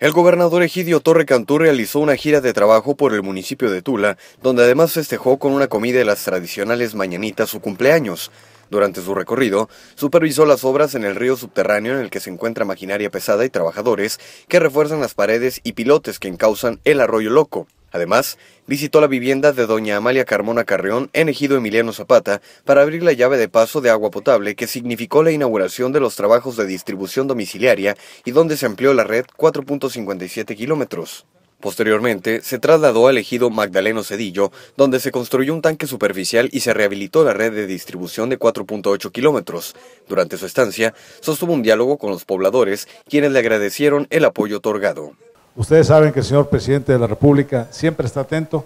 El gobernador Egidio Torre Cantú realizó una gira de trabajo por el municipio de Tula, donde además festejó con una comida de las tradicionales mañanitas su cumpleaños. Durante su recorrido, supervisó las obras en el río subterráneo en el que se encuentra maquinaria pesada y trabajadores que refuerzan las paredes y pilotes que encausan el arroyo loco. Además, visitó la vivienda de doña Amalia Carmona Carreón en Ejido Emiliano Zapata para abrir la llave de paso de agua potable que significó la inauguración de los trabajos de distribución domiciliaria y donde se amplió la red 4.57 kilómetros. Posteriormente, se trasladó al ejido Magdaleno Cedillo, donde se construyó un tanque superficial y se rehabilitó la red de distribución de 4.8 kilómetros. Durante su estancia, sostuvo un diálogo con los pobladores, quienes le agradecieron el apoyo otorgado. Ustedes saben que el señor presidente de la República siempre está atento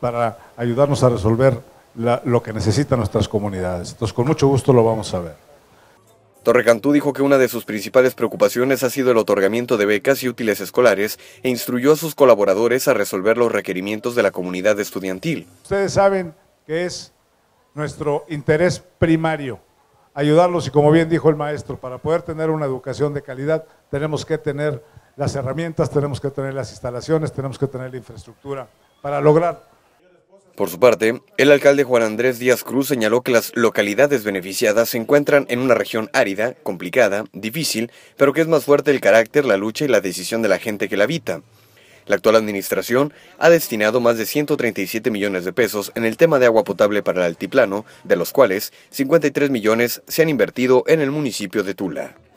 para ayudarnos a resolver lo que necesitan nuestras comunidades. Entonces, con mucho gusto lo vamos a ver. Torrecantú dijo que una de sus principales preocupaciones ha sido el otorgamiento de becas y útiles escolares e instruyó a sus colaboradores a resolver los requerimientos de la comunidad estudiantil. Ustedes saben que es nuestro interés primario ayudarlos y como bien dijo el maestro, para poder tener una educación de calidad tenemos que tener las herramientas, tenemos que tener las instalaciones, tenemos que tener la infraestructura para lograr. Por su parte, el alcalde Juan Andrés Díaz Cruz señaló que las localidades beneficiadas se encuentran en una región árida, complicada, difícil, pero que es más fuerte el carácter, la lucha y la decisión de la gente que la habita. La actual administración ha destinado más de 137 millones de pesos en el tema de agua potable para el altiplano, de los cuales 53 millones se han invertido en el municipio de Tula.